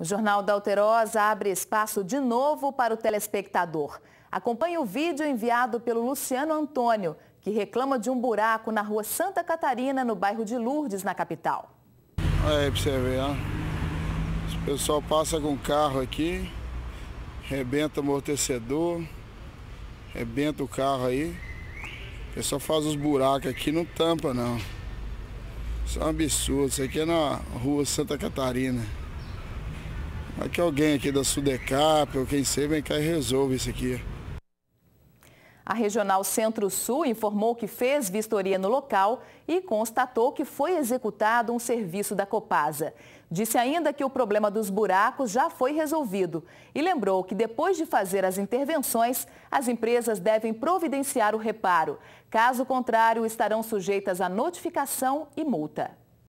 O Jornal da Alterosa abre espaço de novo para o telespectador. Acompanhe o vídeo enviado pelo Luciano Antônio, que reclama de um buraco na rua Santa Catarina, no bairro de Lourdes, na capital. Aí, pra você ver, ó. O pessoal passa com o carro aqui, rebenta o amortecedor, rebenta o carro aí. O pessoal faz os buracos aqui, não tampa não. Isso é um absurdo, isso aqui é na rua Santa Catarina. Aqui alguém aqui da Sudecap ou quem sei, vem cá e resolve isso aqui. A Regional Centro-Sul informou que fez vistoria no local e constatou que foi executado um serviço da Copasa. Disse ainda que o problema dos buracos já foi resolvido e lembrou que depois de fazer as intervenções, as empresas devem providenciar o reparo. Caso contrário, estarão sujeitas a notificação e multa.